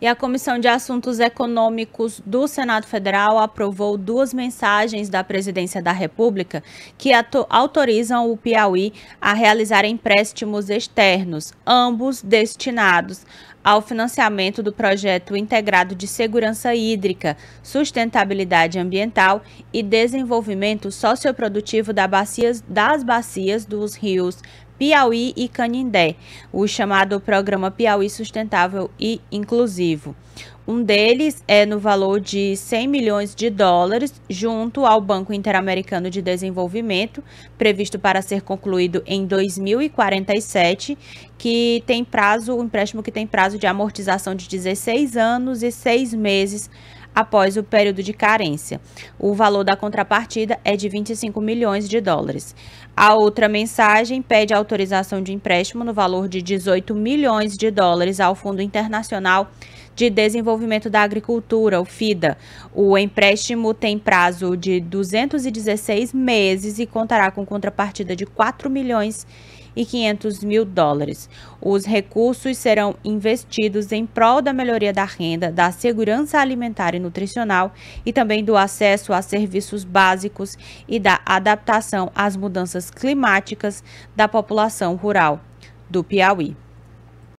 E a Comissão de Assuntos Econômicos do Senado Federal aprovou duas mensagens da Presidência da República que autorizam o Piauí a realizar empréstimos externos, ambos destinados ao financiamento do projeto integrado de segurança hídrica, sustentabilidade ambiental e desenvolvimento socioprodutivo da das bacias dos rios Piauí e Canindé, o chamado Programa Piauí Sustentável e Inclusivo. Um deles é no valor de 100 milhões de dólares, junto ao Banco Interamericano de Desenvolvimento, previsto para ser concluído em 2047, que tem prazo, o um empréstimo que tem prazo prazo de amortização de 16 anos e 6 meses após o período de carência. O valor da contrapartida é de 25 milhões de dólares. A outra mensagem pede autorização de empréstimo no valor de 18 milhões de dólares ao Fundo Internacional de Desenvolvimento da Agricultura, o FIDA. O empréstimo tem prazo de 216 meses e contará com contrapartida de 4 milhões e 500 mil dólares. Os recursos serão investidos em prol da melhoria da renda, da segurança alimentar e nutricional e também do acesso a serviços básicos e da adaptação às mudanças climáticas da população rural do Piauí.